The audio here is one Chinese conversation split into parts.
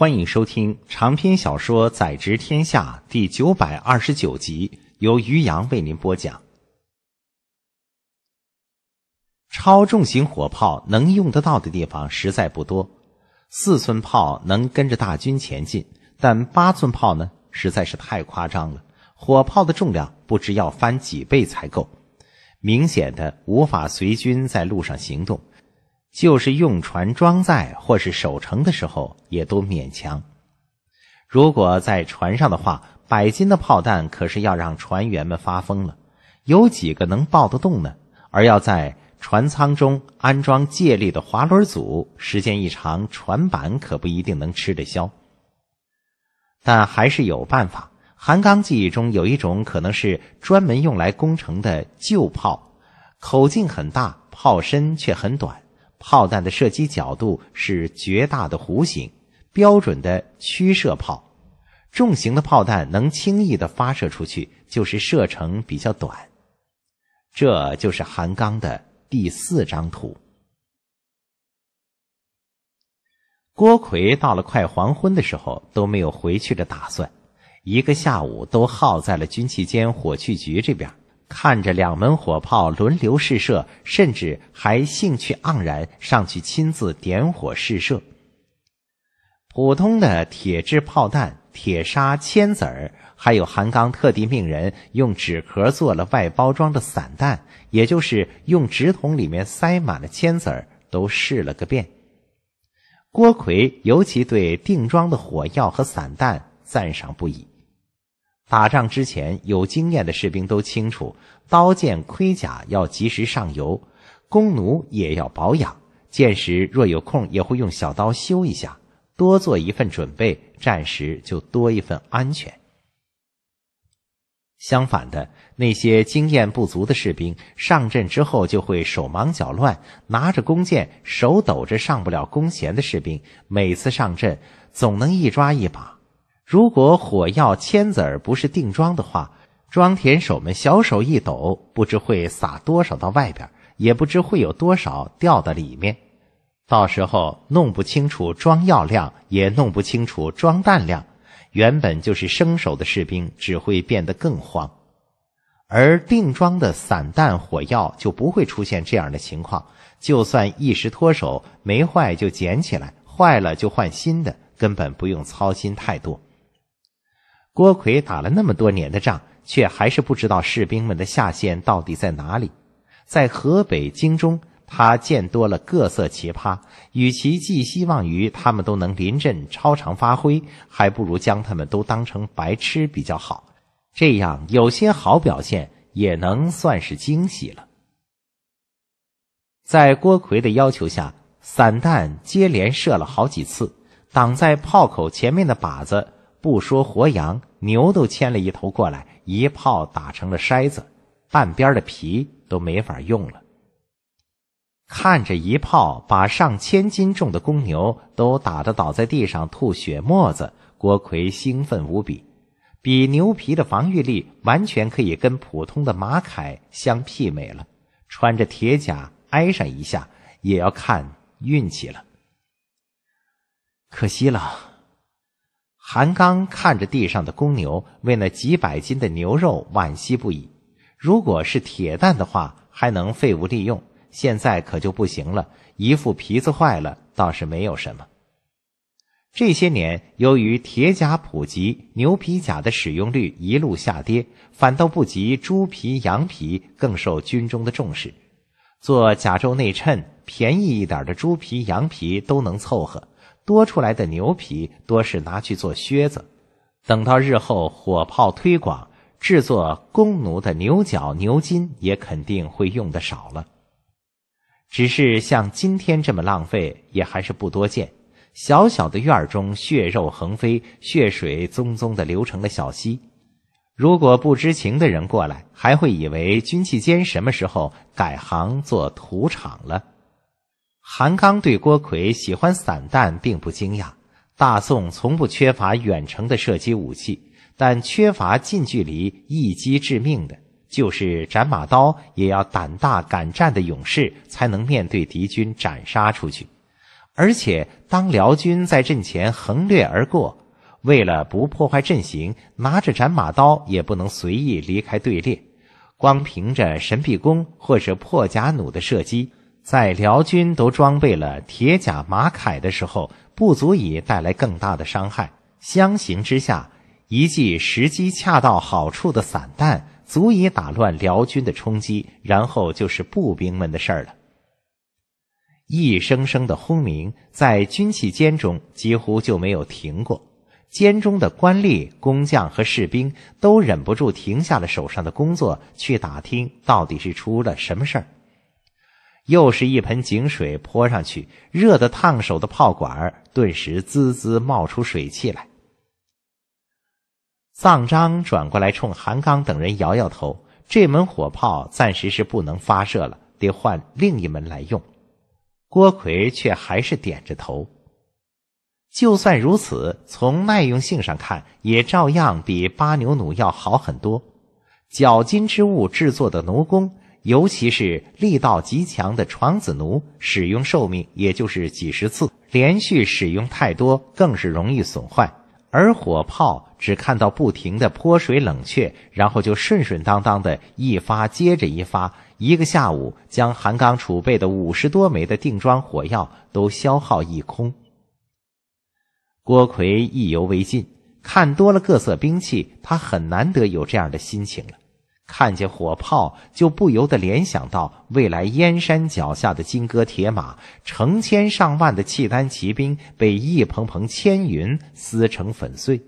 欢迎收听长篇小说《宰执天下》第九百二十九集，由于洋为您播讲。超重型火炮能用得到的地方实在不多，四寸炮能跟着大军前进，但八寸炮呢，实在是太夸张了。火炮的重量不知要翻几倍才够，明显的无法随军在路上行动。就是用船装载，或是守城的时候，也都勉强。如果在船上的话，百斤的炮弹可是要让船员们发疯了，有几个能抱得动呢？而要在船舱中安装借力的滑轮组，时间一长，船板可不一定能吃得消。但还是有办法。韩刚记忆中有一种可能是专门用来攻城的旧炮，口径很大，炮身却很短。炮弹的射击角度是绝大的弧形，标准的曲射炮，重型的炮弹能轻易的发射出去，就是射程比较短。这就是韩刚的第四张图。郭奎到了快黄昏的时候都没有回去的打算，一个下午都耗在了军器间火器局这边。看着两门火炮轮流试射，甚至还兴趣盎然，上去亲自点火试射。普通的铁制炮弹、铁砂铅子儿，还有韩刚特地命人用纸壳做了外包装的散弹，也就是用纸筒里面塞满了铅子儿，都试了个遍。郭奎尤其对定装的火药和散弹赞赏不已。打仗之前，有经验的士兵都清楚，刀剑、盔甲要及时上油，弓弩也要保养。箭时若有空，也会用小刀修一下，多做一份准备，战时就多一份安全。相反的，那些经验不足的士兵，上阵之后就会手忙脚乱，拿着弓箭手抖着上不了弓弦的士兵，每次上阵总能一抓一把。如果火药签子儿不是定装的话，装填手们小手一抖，不知会撒多少到外边，也不知会有多少掉到里面，到时候弄不清楚装药量，也弄不清楚装弹量，原本就是生手的士兵只会变得更慌。而定装的散弹火药就不会出现这样的情况，就算一时脱手没坏就捡起来，坏了就换新的，根本不用操心太多。郭奎打了那么多年的仗，却还是不知道士兵们的下限到底在哪里。在河北、京中，他见多了各色奇葩，与其寄希望于他们都能临阵超常发挥，还不如将他们都当成白痴比较好。这样，有些好表现也能算是惊喜了。在郭奎的要求下，散弹接连射了好几次，挡在炮口前面的靶子。不说活羊牛都牵了一头过来，一炮打成了筛子，半边的皮都没法用了。看着一炮把上千斤重的公牛都打得倒在地上吐血沫子，郭奎兴奋无比，比牛皮的防御力完全可以跟普通的马铠相媲美了。穿着铁甲挨上一下，也要看运气了。可惜了。韩刚看着地上的公牛，为那几百斤的牛肉惋惜不已。如果是铁蛋的话，还能废物利用；现在可就不行了。一副皮子坏了，倒是没有什么。这些年，由于铁甲普及，牛皮甲的使用率一路下跌，反倒不及猪皮、羊皮更受军中的重视。做甲胄内衬，便宜一点的猪皮、羊皮都能凑合。多出来的牛皮多是拿去做靴子，等到日后火炮推广，制作弓弩的牛角、牛筋也肯定会用的少了。只是像今天这么浪费，也还是不多见。小小的院儿中血肉横飞，血水淙淙的流成了小溪，如果不知情的人过来，还会以为军器监什么时候改行做土场了。韩刚对郭奎喜欢散弹并不惊讶。大宋从不缺乏远程的射击武器，但缺乏近距离一击致命的，就是斩马刀也要胆大敢战的勇士才能面对敌军斩杀出去。而且，当辽军在阵前横掠而过，为了不破坏阵型，拿着斩马刀也不能随意离开队列，光凭着神臂弓或者破甲弩的射击。在辽军都装备了铁甲马铠的时候，不足以带来更大的伤害。相形之下，一记时机恰到好处的散弹，足以打乱辽军的冲击。然后就是步兵们的事儿了。一声声的轰鸣在军器间中几乎就没有停过。间中的官吏、工匠和士兵都忍不住停下了手上的工作，去打听到底是出了什么事儿。又是一盆井水泼上去，热的烫手的炮管顿时滋滋冒出水气来。藏章转过来冲韩刚等人摇摇头：“这门火炮暂时是不能发射了，得换另一门来用。”郭奎却还是点着头。就算如此，从耐用性上看，也照样比巴牛弩要好很多。绞金之物制作的弩弓。尤其是力道极强的床子奴，使用寿命也就是几十次，连续使用太多，更是容易损坏。而火炮只看到不停的泼水冷却，然后就顺顺当当的一发接着一发，一个下午将韩刚储备的五十多枚的定装火药都消耗一空。郭奎意犹未尽，看多了各色兵器，他很难得有这样的心情了。看见火炮，就不由得联想到未来燕山脚下的金戈铁马，成千上万的契丹骑兵被一蓬蓬铅云撕成粉碎。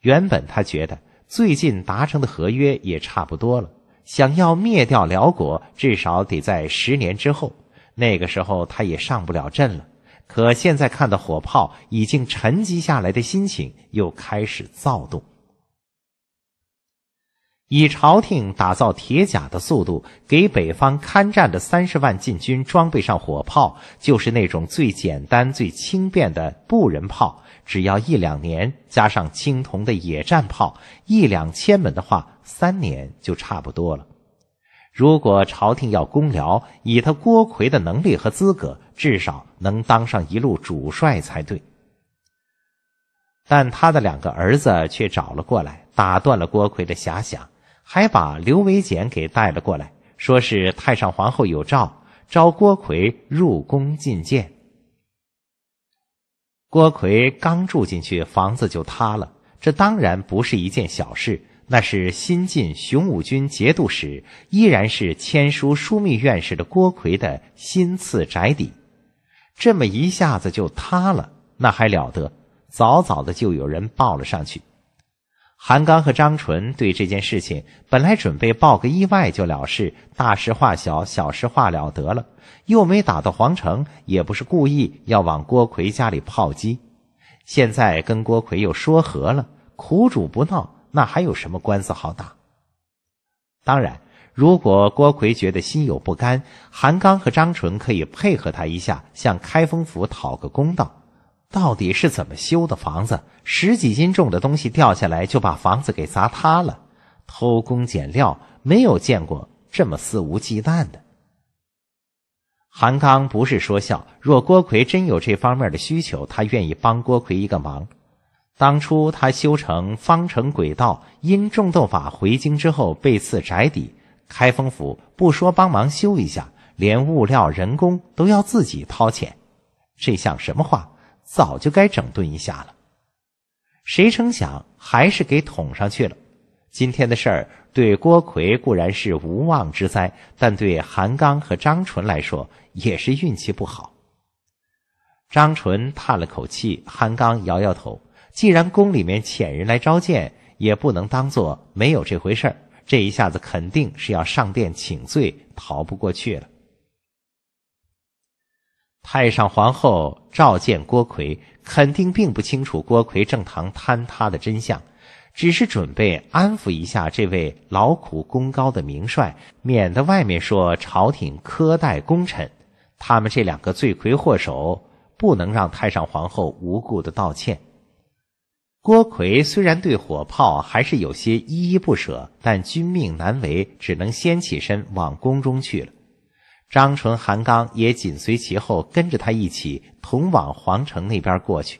原本他觉得最近达成的合约也差不多了，想要灭掉辽国，至少得在十年之后。那个时候他也上不了阵了。可现在看到火炮已经沉积下来的心情，又开始躁动。以朝廷打造铁甲的速度，给北方参战的三十万禁军装备上火炮，就是那种最简单、最轻便的布人炮，只要一两年；加上青铜的野战炮，一两千门的话，三年就差不多了。如果朝廷要攻辽，以他郭奎的能力和资格，至少能当上一路主帅才对。但他的两个儿子却找了过来，打断了郭奎的遐想。还把刘维简给带了过来，说是太上皇后有诏，召郭奎入宫觐见。郭奎刚住进去，房子就塌了。这当然不是一件小事，那是新晋雄武军节度使，依然是签书枢密院事的郭奎的新赐宅邸，这么一下子就塌了，那还了得？早早的就有人报了上去。韩刚和张纯对这件事情本来准备报个意外就了事，大事化小，小事化了得了。又没打到皇城，也不是故意要往郭奎家里炮击。现在跟郭奎又说和了，苦主不闹，那还有什么官司好打？当然，如果郭奎觉得心有不甘，韩刚和张纯可以配合他一下，向开封府讨个公道。到底是怎么修的房子？十几斤重的东西掉下来就把房子给砸塌了，偷工减料，没有见过这么肆无忌惮的。韩刚不是说笑，若郭奎真有这方面的需求，他愿意帮郭奎一个忙。当初他修成方城轨道因种豆法回京之后被赐宅邸，开封府不说帮忙修一下，连物料人工都要自己掏钱，这像什么话？早就该整顿一下了，谁成想还是给捅上去了。今天的事儿对郭奎固然是无妄之灾，但对韩刚和张纯来说也是运气不好。张纯叹了口气，韩刚摇摇头。既然宫里面遣人来召见，也不能当做没有这回事儿。这一下子肯定是要上殿请罪，逃不过去了。太上皇后召见郭奎，肯定并不清楚郭奎正堂坍塌的真相，只是准备安抚一下这位劳苦功高的名帅，免得外面说朝廷苛待功臣。他们这两个罪魁祸首，不能让太上皇后无故的道歉。郭奎虽然对火炮还是有些依依不舍，但军命难违，只能先起身往宫中去了。张纯、韩刚也紧随其后，跟着他一起同往皇城那边过去。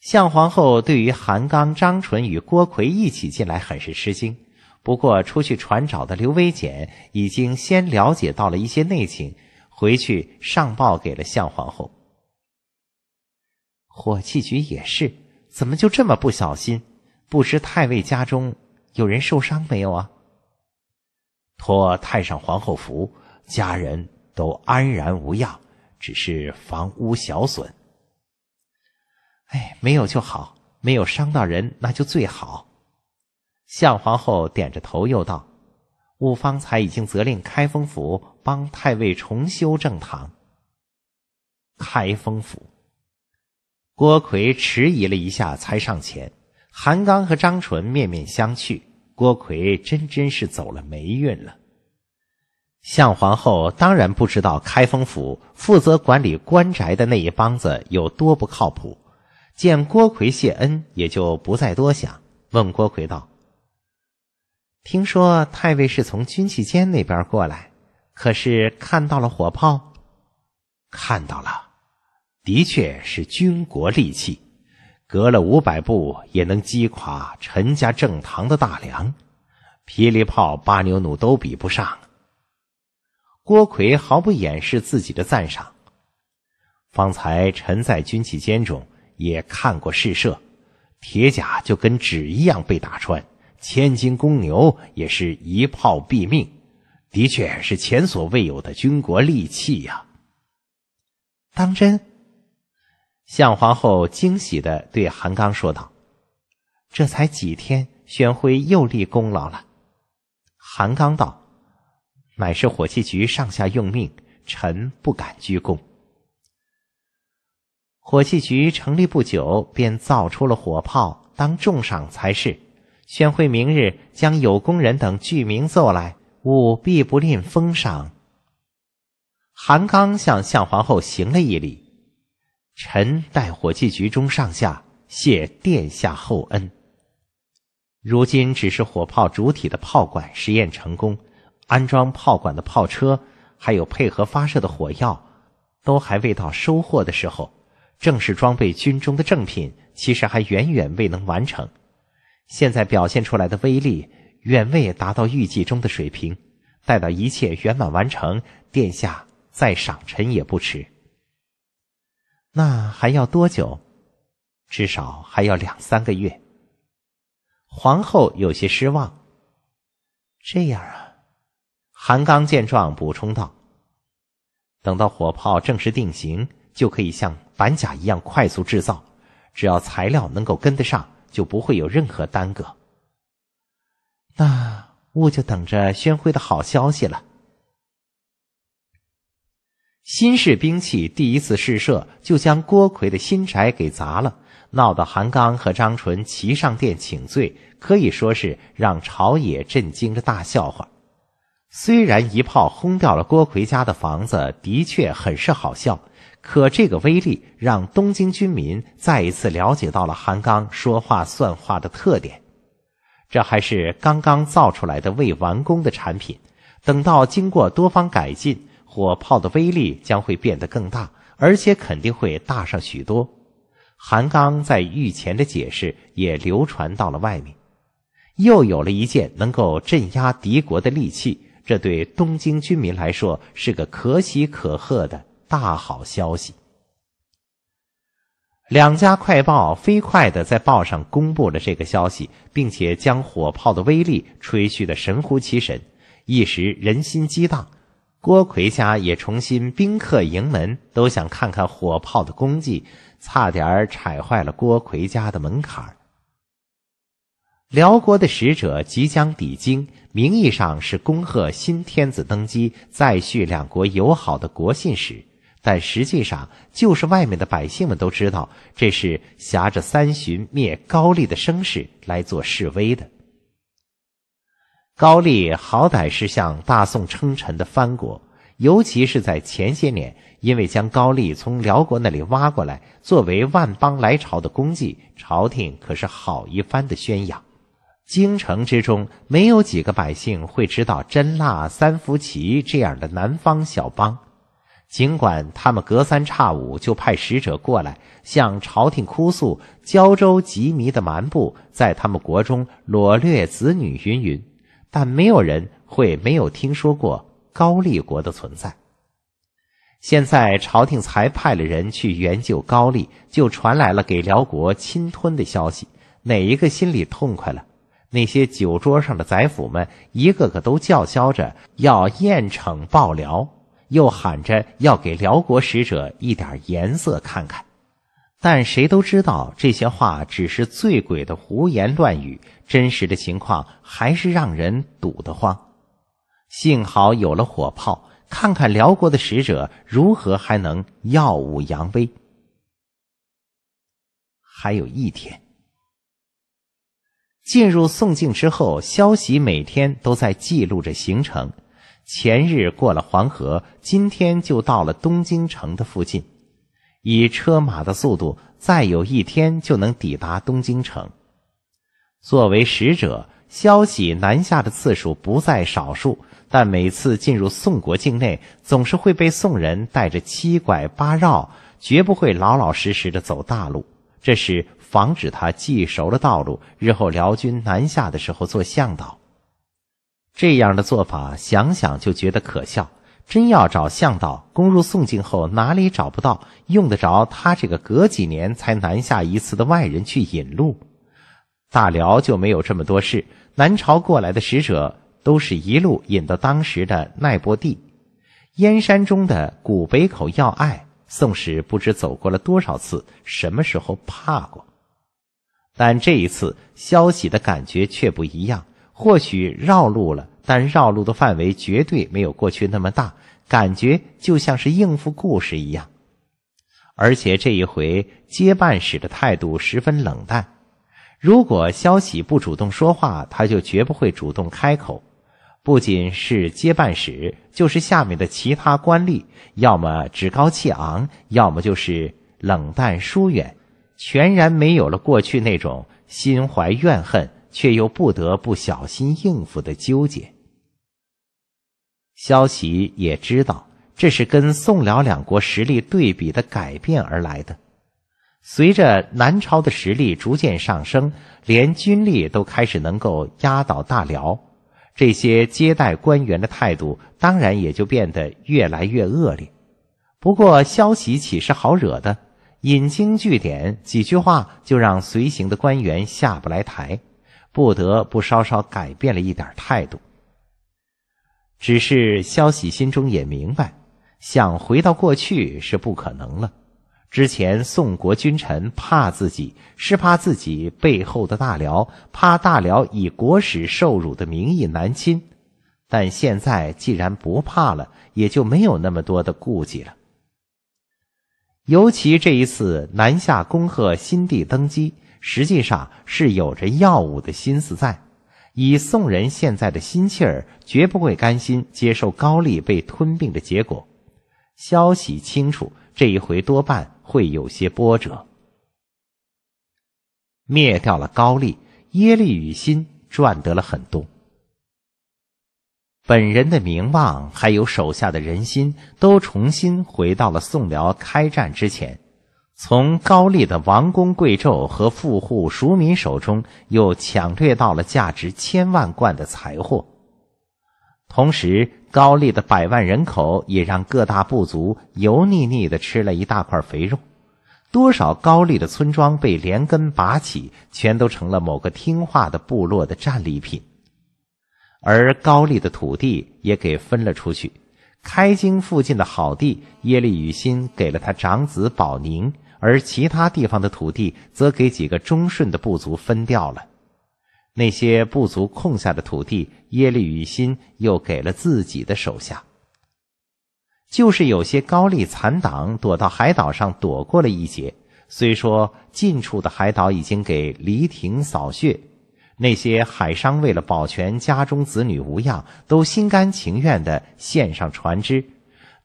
向皇后对于韩刚、张纯与郭奎一起进来很是吃惊，不过出去传召的刘微简已经先了解到了一些内情，回去上报给了向皇后。火器局也是，怎么就这么不小心？不知太尉家中有人受伤没有啊？托太上皇后福。家人都安然无恙，只是房屋小损。哎，没有就好，没有伤到人，那就最好。向皇后点着头，又道：“吾方才已经责令开封府帮太尉重修正堂。”开封府，郭奎迟疑了一下，才上前。韩刚和张纯面面相觑，郭奎真真是走了霉运了。向皇后当然不知道开封府负责管理官宅的那一帮子有多不靠谱，见郭奎谢恩，也就不再多想，问郭奎道：“听说太尉是从军器监那边过来，可是看到了火炮？看到了，的确是军国利器，隔了五百步也能击垮陈家正堂的大梁，霹雳炮、八牛弩都比不上。”郭奎毫不掩饰自己的赞赏。方才臣在军旗间中也看过试射，铁甲就跟纸一样被打穿，千斤公牛也是一炮毙命，的确是前所未有的军国利器呀！当真？向皇后惊喜的对韩刚说道：“这才几天，宣徽又立功劳了。”韩刚道。乃是火器局上下用命，臣不敢居功。火器局成立不久，便造出了火炮，当重赏才是。宣惠，明日将有功人等具名奏来，吾必不吝封赏。韩刚向向皇后行了一礼，臣代火器局中上下谢殿下厚恩。如今只是火炮主体的炮管实验成功。安装炮管的炮车，还有配合发射的火药，都还未到收获的时候。正式装备军中的正品，其实还远远未能完成。现在表现出来的威力，远未达到预计中的水平。待到一切圆满完成，殿下再赏臣也不迟。那还要多久？至少还要两三个月。皇后有些失望。这样啊。韩刚见状，补充道：“等到火炮正式定型，就可以像板甲一样快速制造，只要材料能够跟得上，就不会有任何耽搁。”那我就等着宣徽的好消息了。新式兵器第一次试射，就将郭奎的新宅给砸了，闹得韩刚和张纯齐上殿请罪，可以说是让朝野震惊的大笑话。虽然一炮轰掉了郭奎家的房子，的确很是好笑，可这个威力让东京军民再一次了解到了韩刚说话算话的特点。这还是刚刚造出来的未完工的产品，等到经过多方改进，火炮的威力将会变得更大，而且肯定会大上许多。韩刚在御前的解释也流传到了外面，又有了一件能够镇压敌国的利器。这对东京军民来说是个可喜可贺的大好消息。两家快报飞快的在报上公布了这个消息，并且将火炮的威力吹嘘的神乎其神，一时人心激荡。郭奎家也重新宾客迎门，都想看看火炮的功绩，差点儿踩坏了郭奎家的门槛。辽国的使者即将抵京。名义上是恭贺新天子登基、再续两国友好的国信史，但实际上就是外面的百姓们都知道，这是挟着三巡灭高丽的声势来做示威的。高丽好歹是向大宋称臣的藩国，尤其是在前些年，因为将高丽从辽国那里挖过来作为万邦来朝的功绩，朝廷可是好一番的宣扬。京城之中没有几个百姓会知道真腊、三佛齐这样的南方小邦，尽管他们隔三差五就派使者过来向朝廷哭诉胶州吉靡的蛮部在他们国中掳掠子女云云，但没有人会没有听说过高丽国的存在。现在朝廷才派了人去援救高丽，就传来了给辽国侵吞的消息，哪一个心里痛快了？那些酒桌上的宰府们，一个个都叫嚣着要严惩暴辽，又喊着要给辽国使者一点颜色看看。但谁都知道，这些话只是醉鬼的胡言乱语。真实的情况还是让人堵得慌。幸好有了火炮，看看辽国的使者如何还能耀武扬威。还有一天。进入宋境之后，萧息每天都在记录着行程。前日过了黄河，今天就到了东京城的附近。以车马的速度，再有一天就能抵达东京城。作为使者，萧息南下的次数不在少数，但每次进入宋国境内，总是会被宋人带着七拐八绕，绝不会老老实实的走大路。这是。防止他记熟了道路，日后辽军南下的时候做向导。这样的做法，想想就觉得可笑。真要找向导，攻入宋境后哪里找不到？用得着他这个隔几年才南下一次的外人去引路？大辽就没有这么多事。南朝过来的使者，都是一路引到当时的奈波地，燕山中的古北口要隘。宋史不知走过了多少次，什么时候怕过？但这一次，肖喜的感觉却不一样。或许绕路了，但绕路的范围绝对没有过去那么大，感觉就像是应付故事一样。而且这一回，接办使的态度十分冷淡。如果消息不主动说话，他就绝不会主动开口。不仅是接办使，就是下面的其他官吏，要么趾高气昂，要么就是冷淡疏远。全然没有了过去那种心怀怨恨却又不得不小心应付的纠结。萧铣也知道，这是跟宋辽两国实力对比的改变而来的。随着南朝的实力逐渐上升，连军力都开始能够压倒大辽，这些接待官员的态度当然也就变得越来越恶劣。不过，萧铣岂是好惹的？引经据典，几句话就让随行的官员下不来台，不得不稍稍改变了一点态度。只是萧喜心中也明白，想回到过去是不可能了。之前宋国君臣怕自己，是怕自己背后的大辽，怕大辽以国史受辱的名义南侵。但现在既然不怕了，也就没有那么多的顾忌了。尤其这一次南下恭贺新帝登基，实际上是有着耀武的心思在。以宋人现在的心气儿，绝不会甘心接受高丽被吞并的结果。消息清楚，这一回多半会有些波折。灭掉了高丽，耶律与辛赚得了很多。本人的名望，还有手下的人心，都重新回到了宋辽开战之前。从高丽的王公贵胄和富户庶民手中，又抢掠到了价值千万贯的财货。同时，高丽的百万人口也让各大部族油腻腻的吃了一大块肥肉。多少高丽的村庄被连根拔起，全都成了某个听话的部落的战利品。而高丽的土地也给分了出去，开京附近的好地耶律雨欣给了他长子保宁，而其他地方的土地则给几个忠顺的部族分掉了。那些部族空下的土地，耶律雨欣又给了自己的手下。就是有些高丽残党躲到海岛上，躲过了一劫。虽说近处的海岛已经给黎廷扫穴。那些海商为了保全家中子女无恙，都心甘情愿的献上船只，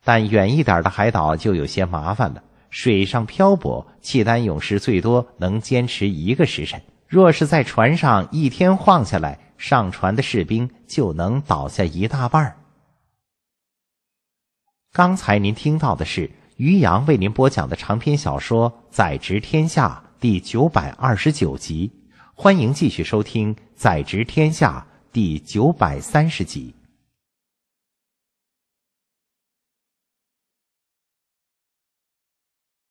但远一点的海岛就有些麻烦了。水上漂泊，契丹勇士最多能坚持一个时辰；若是在船上一天晃下来，上船的士兵就能倒下一大半儿。刚才您听到的是于洋为您播讲的长篇小说《宰执天下》第九百二十九集。欢迎继续收听《宰执天下》第九百三十集。